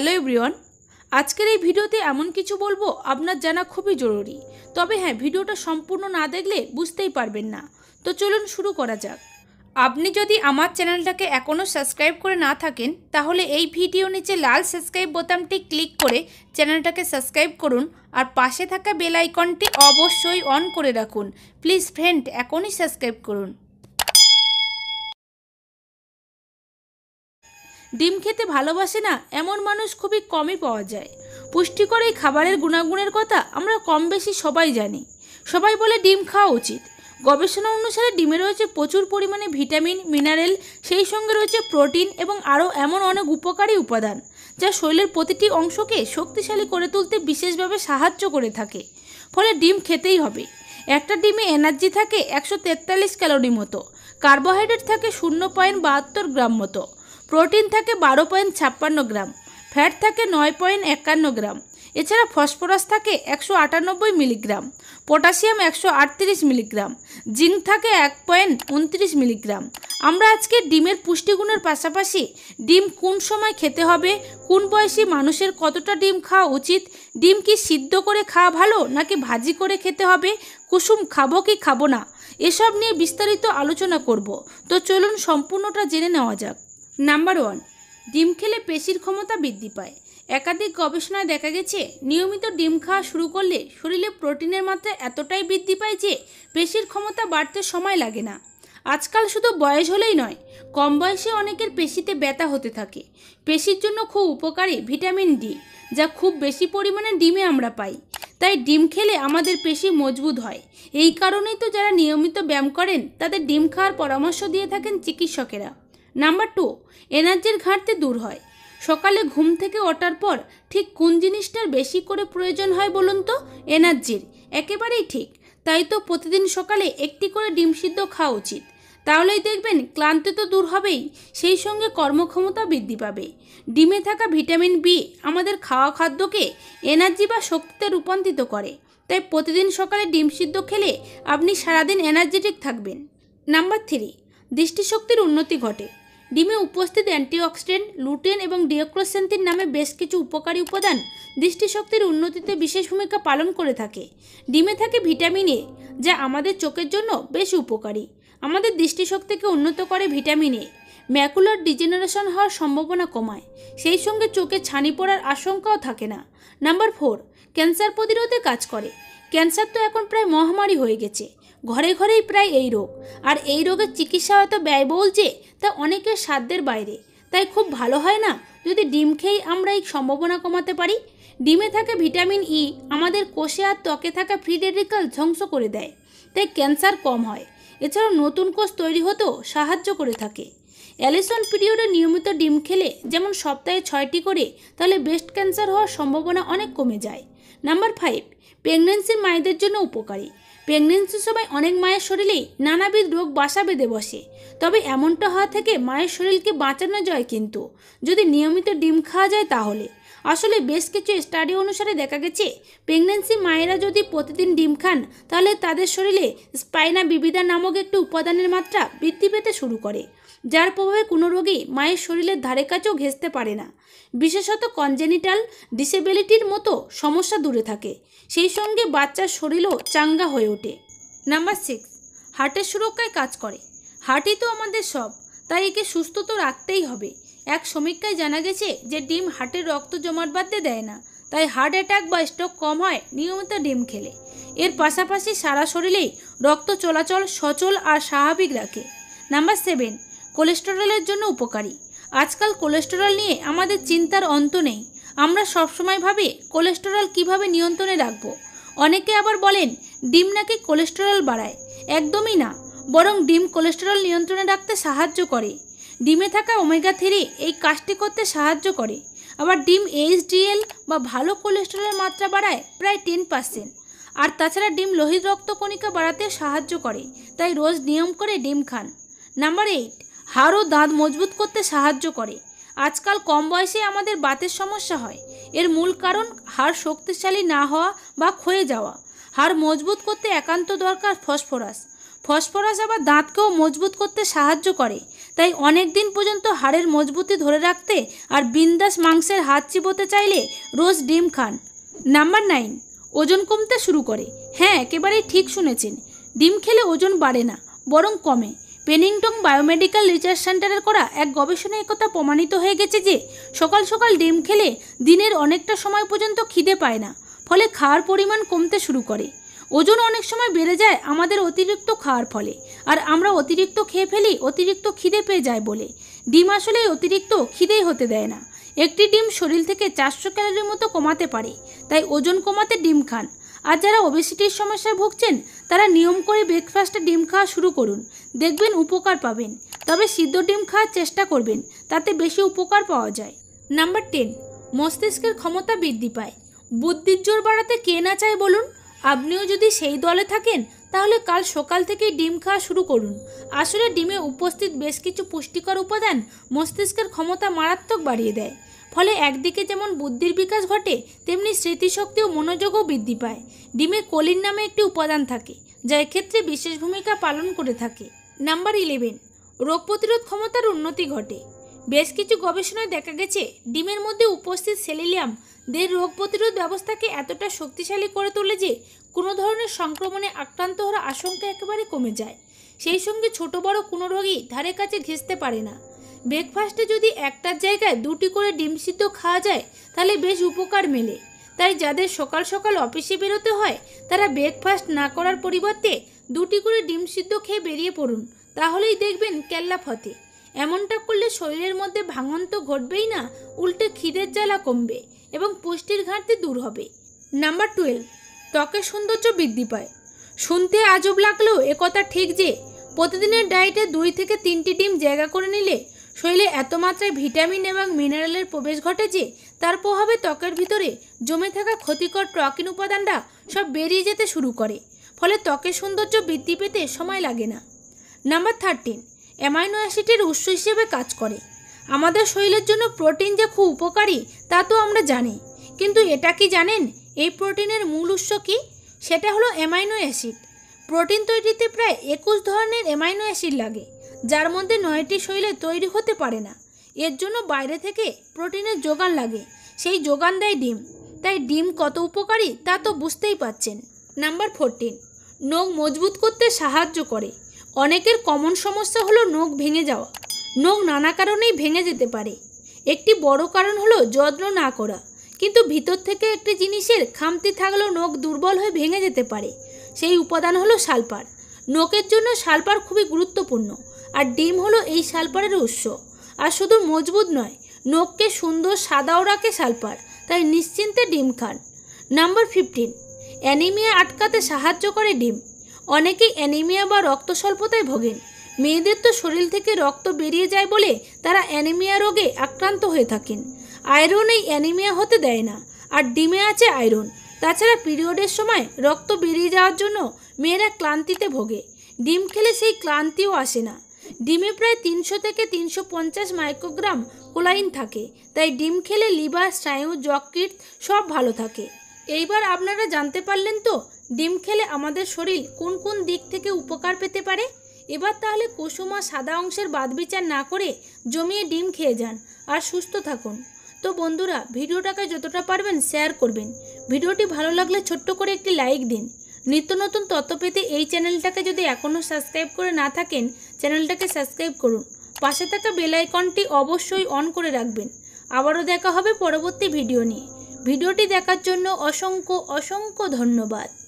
hello everyone আজকের এই ভিডিওতে এমন কিছু বলবো আপনার জানা খুবই জরুরি তবে হ্যাঁ ভিডিওটা সম্পূর্ণ না দেখলে বুঝতেই পারবেন না তো চলুন শুরু করা যাক আপনি যদি আমার চ্যানেলটাকে এখনও সাবস্ক্রাইব করে না থাকেন তাহলে এই ভিডিও নিচে লাল সাবস্ক্রাইব বোতামটি ক্লিক করে চ্যানেলটাকে সাবস্ক্রাইব করুন আর পাশে থাকা বেল আইকনটি অবশ্যই অন করে রাখুন প্লিজ ফ্রেন্ড এখনই সাবস্ক্রাইব করুন ডিম খেতে ভালোবাসে না এমন মানুষ খুবই কমই পাওয়া যায় পুষ্টিকর এই খাবারের গুণাগুণের কথা আমরা কম বেশি সবাই জানি সবাই বলে ডিম খাওয়া উচিত গবেষণা অনুসারে ডিমে রয়েছে প্রচুর পরিমাণে ভিটামিন মিনারেল সেই সঙ্গে রয়েছে প্রোটিন এবং আরও এমন অনেক উপকারী উপাদান যা শরীরের প্রতিটি অংশকে শক্তিশালী করে তুলতে বিশেষভাবে সাহায্য করে থাকে ফলে ডিম খেতেই হবে একটা ডিমে এনার্জি থাকে একশো তেতাল্লিশ ক্যালোরি মতো কার্বোহাইড্রেট থাকে শূন্য পয়েন্ট বাহাত্তর গ্রাম মতো প্রোটিন থাকে বারো পয়েন্ট ছাপ্পান্ন গ্রাম ফ্যাট থাকে নয় পয়েন্ট একান্ন গ্রাম এছাড়া ফসফরাস থাকে একশো আটানব্বই মিলিগ্রাম পটাশিয়াম একশো আটত্রিশ মিলিগ্রাম জিঙ্ক থাকে এক পয়েন্ট উনত্রিশ মিলিগ্রাম আমরা আজকে ডিমের পুষ্টিগুণের পাশাপাশি ডিম কোন সময় খেতে হবে কোন বয়সী মানুষের কতটা ডিম খাওয়া উচিত ডিম কি সিদ্ধ করে খাওয়া ভালো নাকি ভাজি করে খেতে হবে কুসুম খাবো কি খাবো না এসব নিয়ে বিস্তারিত আলোচনা করব তো চলুন সম্পূর্ণটা জেনে নেওয়া যাক নাম্বার ওয়ান ডিম খেলে পেশির ক্ষমতা বৃদ্ধি পায় একাধিক গবেষণায় দেখা গেছে নিয়মিত ডিম খাওয়া শুরু করলে শরীরে প্রোটিনের মাত্রা এতটাই বৃদ্ধি পায় যে পেশির ক্ষমতা বাড়তে সময় লাগে না আজকাল শুধু বয়স হলেই নয় কম বয়সে অনেকের পেশিতে ব্যথা হতে থাকে পেশির জন্য খুব উপকারী ভিটামিন ডি যা খুব বেশি পরিমাণে ডিমে আমরা পাই তাই ডিম খেলে আমাদের পেশি মজবুত হয় এই কারণেই তো যারা নিয়মিত ব্যায়াম করেন তাদের ডিম খাওয়ার পরামর্শ দিয়ে থাকেন চিকিৎসকেরা নাম্বার টু এনার্জির ঘাটতি দূর হয় সকালে ঘুম থেকে ওঠার পর ঠিক কোন জিনিসটার বেশি করে প্রয়োজন হয় বলুন তো এনার্জির একেবারেই ঠিক তাই তো প্রতিদিন সকালে একটি করে ডিম সিদ্ধ খাওয়া উচিত তাহলেই দেখবেন ক্লান্তি তো দূর হবেই সেই সঙ্গে কর্মক্ষমতা বৃদ্ধি পাবে ডিমে থাকা ভিটামিন বি আমাদের খাওয়া খাদ্যকে এনার্জি বা শক্তিতে রূপান্তরিত করে তাই প্রতিদিন সকালে ডিম সিদ্ধ খেলে আপনি সারাদিন এনার্জেটিক থাকবেন নাম্বার থ্রি দৃষ্টিশক্তির উন্নতি ঘটে ডিমে উপস্থিত অ্যান্টিঅক্সিডেন্ট লুটেন এবং ডিওক্রোসেন্থিন নামে বেশ কিছু উপকারী উপাদান দৃষ্টিশক্তির উন্নতিতে বিশেষ ভূমিকা পালন করে থাকে ডিমে থাকে ভিটামিন এ যা আমাদের চোখের জন্য বেশ উপকারী আমাদের দৃষ্টিশক্তিকে উন্নত করে ভিটামিন এ ম্যাকুলার ডিজেনারেশন হওয়ার সম্ভাবনা কমায় সেই সঙ্গে চোখে ছানি পড়ার আশঙ্কাও থাকে না নাম্বার ফোর ক্যান্সার প্রতিরোধে কাজ করে ক্যান্সার তো এখন প্রায় মহামারী হয়ে গেছে ঘরে ঘরেই প্রায় এই রোগ আর এই রোগের চিকিৎসা হয়তো ব্যয়বহুল যে তা অনেকের সাধ্যের বাইরে তাই খুব ভালো হয় না যদি ডিম খেয়েই আমরা এই সম্ভাবনা কমাতে পারি ডিমে থাকে ভিটামিন ই e, আমাদের কোষে আর ত্বকে থাকা ফ্রি রেডিক্যাল ধ্বংস করে দেয় তাই ক্যান্সার কম হয় এছাড়াও নতুন কোষ তৈরি হতেও সাহায্য করে থাকে অ্যালিসন পিরিয়ডে নিয়মিত ডিম খেলে যেমন সপ্তাহে ছয়টি করে তাহলে ব্রেস্ট ক্যান্সার হওয়ার সম্ভাবনা অনেক কমে যায় নাম্বার ফাইভ প্রেগনেন্সির মায়েদের জন্য উপকারী প্রেগনেন্সির সময় অনেক মায়ের শরীরেই নানাবিধ রোগ বাসা বেঁধে বসে তবে এমনটা হওয়া থেকে মায়ের শরীরকে বাঁচানো যায় কিন্তু যদি নিয়মিত ডিম খাওয়া যায় তাহলে আসলে বেশ কিছু স্টাডি অনুসারে দেখা গেছে প্রেগনেন্সি মায়েরা যদি প্রতিদিন ডিম খান তাহলে তাদের শরীরে স্পাইনা বিবিধা নামক একটি উপাদানের মাত্রা বৃদ্ধি পেতে শুরু করে যার প্রভাবে কোনো রোগী মায়ের শরীরের ধারে কাছেও ঘেঁচতে পারে না বিশেষত কনজেনিটাল ডিসেবিলিটির মতো সমস্যা দূরে থাকে সেই সঙ্গে বাচ্চার শরীরও চাঙ্গা হয়ে ওঠে নাম্বার সিক্স হার্টের সুরক্ষায় কাজ করে হার্টই তো আমাদের সব তাই একে সুস্থ তো রাখতেই হবে এক সমীক্ষায় জানা গেছে যে ডিম হার্টের রক্ত জমাট বাঁধতে দেয় না তাই হার্ট অ্যাটাক বা স্ট্রোক কম হয় নিয়মিত ডিম খেলে এর পাশাপাশি সারা শরীরেই রক্ত চলাচল সচল আর স্বাভাবিক রাখে নাম্বার সেভেন কোলেস্টেরলের জন্য উপকারী আজকাল কোলেস্টেরল নিয়ে আমাদের চিন্তার অন্ত নেই আমরা সবসময় ভাবে কোলেস্টেরল কিভাবে নিয়ন্ত্রণে রাখব অনেকে আবার বলেন ডিম নাকি কোলেস্টেরল বাড়ায় একদমই না বরং ডিম কোলেস্টেরল নিয়ন্ত্রণে রাখতে সাহায্য করে ডিমে থাকা ওমেগা থ্রি এই কাজটি করতে সাহায্য করে আবার ডিম এইচডিএল বা ভালো কোলেস্টেরলের মাত্রা বাড়ায় প্রায় টেন পার্সেন্ট আর তাছাড়া ডিম লোহিত রক্তকণিকা বাড়াতে সাহায্য করে তাই রোজ নিয়ম করে ডিম খান নাম্বার এইট হাড় ও দাঁত মজবুত করতে সাহায্য করে আজকাল কম বয়সে আমাদের বাতের সমস্যা হয় এর মূল কারণ হাড় শক্তিশালী না হওয়া বা ক্ষয়ে যাওয়া হাড় মজবুত করতে একান্ত দরকার ফসফরাস ফসফরাস আবার দাঁতকেও মজবুত করতে সাহায্য করে তাই অনেক দিন পর্যন্ত হাড়ের মজবুতি ধরে রাখতে আর বিন্দাস মাংসের হাত চিবোতে চাইলে রোজ ডিম খান নাম্বার নাইন ওজন কমতে শুরু করে হ্যাঁ একেবারেই ঠিক শুনেছেন ডিম খেলে ওজন বাড়ে না বরং কমে পেনিংটং বায়োমেডিক্যাল রিসার্চ সেন্টারের করা এক গবেষণায় একথা প্রমাণিত হয়ে গেছে যে সকাল সকাল ডিম খেলে দিনের অনেকটা সময় পর্যন্ত খিদে পায় না ফলে খাওয়ার পরিমাণ কমতে শুরু করে ওজন অনেক সময় বেড়ে যায় আমাদের অতিরিক্ত খাওয়ার ফলে আর আমরা অতিরিক্ত খেয়ে ফেলি অতিরিক্ত খিদে পেয়ে যায় বলে ডিম আসলে অতিরিক্ত খিদেই হতে দেয় না একটি ডিম শরীর থেকে চারশো ক্যালোরির মতো কমাতে পারে তাই ওজন কমাতে ডিম খান আর যারা ওবেসিটির সমস্যায় ভুগছেন তারা নিয়ম করে ব্রেকফাস্টে ডিম খাওয়া শুরু করুন দেখবেন উপকার পাবেন তবে সিদ্ধ ডিম খাওয়ার চেষ্টা করবেন তাতে বেশি উপকার পাওয়া যায় নাম্বার টেন মস্তিষ্কের ক্ষমতা বৃদ্ধি পায় বুদ্ধির জোর বাড়াতে কে না চায় বলুন আপনিও যদি সেই দলে থাকেন তাহলে কাল সকাল থেকেই ডিম খাওয়া শুরু করুন আসলে ডিমে উপস্থিত বেশ কিছু পুষ্টিকর উপাদান মস্তিষ্কের ক্ষমতা মারাত্মক বাড়িয়ে দেয় ফলে একদিকে যেমন বুদ্ধির বিকাশ ঘটে তেমনি স্মৃতিশক্তি ও মনোযোগও বৃদ্ধি পায় ডিমে কলিন নামে একটি উপাদান থাকে যা এক্ষেত্রে বিশেষ ভূমিকা পালন করে থাকে নাম্বার ইলেভেন রোগ প্রতিরোধ ক্ষমতার উন্নতি ঘটে বেশ কিছু গবেষণায় দেখা গেছে ডিমের মধ্যে উপস্থিত সেলিলিয়াম দেহের রোগ প্রতিরোধ ব্যবস্থাকে এতটা শক্তিশালী করে তোলে যে কোনো ধরনের সংক্রমণে আক্রান্ত হওয়ার আশঙ্কা একেবারে কমে যায় সেই সঙ্গে ছোট বড় কোনো রোগী ধারে কাছে ঘেঁষতে পারে না ব্রেকফাস্টে যদি একটার জায়গায় দুটি করে ডিম সিদ্ধ খাওয়া যায় তাহলে বেশ উপকার মেলে তাই যাদের সকাল সকাল অফিসে বেরোতে হয় তারা ব্রেকফাস্ট না করার পরিবর্তে দুটি করে ডিম সিদ্ধ খেয়ে বেরিয়ে পড়ুন তাহলেই দেখবেন কেল্লা ফতে এমনটা করলে শরীরের মধ্যে ভাঙন তো ঘটবেই না উল্টে খিদের জ্বালা কমবে এবং পুষ্টির ঘাটতি দূর হবে নাম্বার টুয়েলভ ত্বকের সৌন্দর্য বৃদ্ধি পায় শুনতে আজব লাগলেও একথা ঠিক যে প্রতিদিনের ডায়েটে দুই থেকে তিনটি ডিম জায়গা করে নিলে শরীরে এত মাত্রায় ভিটামিন এবং মিনারেলের প্রবেশ ঘটে যে তার প্রভাবে ত্বকের ভিতরে জমে থাকা ক্ষতিকর টকিন উপাদানটা সব বেরিয়ে যেতে শুরু করে ফলে ত্বকের সৌন্দর্য বৃদ্ধি পেতে সময় লাগে না নাম্বার থার্টিন অ্যামাইনো অ্যাসিডের উৎস হিসেবে কাজ করে আমাদের শরীরের জন্য প্রোটিন যে খুব উপকারী তা তো আমরা জানি কিন্তু এটা কি জানেন এই প্রোটিনের মূল উৎস কি সেটা হলো অ্যামাইনো অ্যাসিড প্রোটিন তৈরিতে প্রায় একুশ ধরনের অ্যামাইনো অ্যাসিড লাগে যার মধ্যে নয়টি শৈলে তৈরি হতে পারে না এর জন্য বাইরে থেকে প্রোটিনের যোগান লাগে সেই যোগান দেয় ডিম তাই ডিম কত উপকারী তা তো বুঝতেই পাচ্ছেন নাম্বার ফোরটিন নখ মজবুত করতে সাহায্য করে অনেকের কমন সমস্যা হলো নখ ভেঙে যাওয়া নখ নানা কারণেই ভেঙে যেতে পারে একটি বড় কারণ হলো যত্ন না করা কিন্তু ভিতর থেকে একটি জিনিসের খামতি থাকলেও নখ দুর্বল হয়ে ভেঙে যেতে পারে সেই উপাদান হলো সালপার নখের জন্য সালপার খুবই গুরুত্বপূর্ণ আর ডিম হলো এই শালপাড়ের উৎস আর শুধু মজবুত নয় নখকে সুন্দর সাদাও রাখে শালপার তাই নিশ্চিন্তে ডিম খান নাম্বার ফিফটিন অ্যানিমিয়া আটকাতে সাহায্য করে ডিম অনেকে অ্যানিমিয়া বা রক্ত স্বল্পতায় ভোগেন মেয়েদের তো শরীর থেকে রক্ত বেরিয়ে যায় বলে তারা অ্যানিমিয়া রোগে আক্রান্ত হয়ে থাকেন আয়রন এই অ্যানিমিয়া হতে দেয় না আর ডিমে আছে আয়রন তাছাড়া পিরিয়ডের সময় রক্ত বেরিয়ে যাওয়ার জন্য মেয়েরা ক্লান্তিতে ভোগে ডিম খেলে সেই ক্লান্তিও আসে না ডিমে প্রায় তিনশো থেকে তিনশো পঞ্চাশ মাইক্রোগ্রাম কোলাইন থাকে তাই ডিম খেলে লিভার স্নায়ু যকৃত সব ভালো থাকে এইবার আপনারা জানতে পারলেন তো ডিম খেলে আমাদের শরীর কোন কোন দিক থেকে উপকার পেতে পারে এবার তাহলে কুসুমা সাদা অংশের বাদবিচার না করে জমিয়ে ডিম খেয়ে যান আর সুস্থ থাকুন তো বন্ধুরা ভিডিওটাকে যতটা পারবেন শেয়ার করবেন ভিডিওটি ভালো লাগলে ছোট্ট করে একটি লাইক দিন নিত্য নতুন তথ্য পেতে এই চ্যানেলটাকে যদি এখনও সাবস্ক্রাইব করে না থাকেন চ্যানেলটাকে সাবস্ক্রাইব করুন পাশে থাকা বেলাইকনটি অবশ্যই অন করে রাখবেন আবারও দেখা হবে পরবর্তী ভিডিও নিয়ে ভিডিওটি দেখার জন্য অসংখ্য অসংখ্য ধন্যবাদ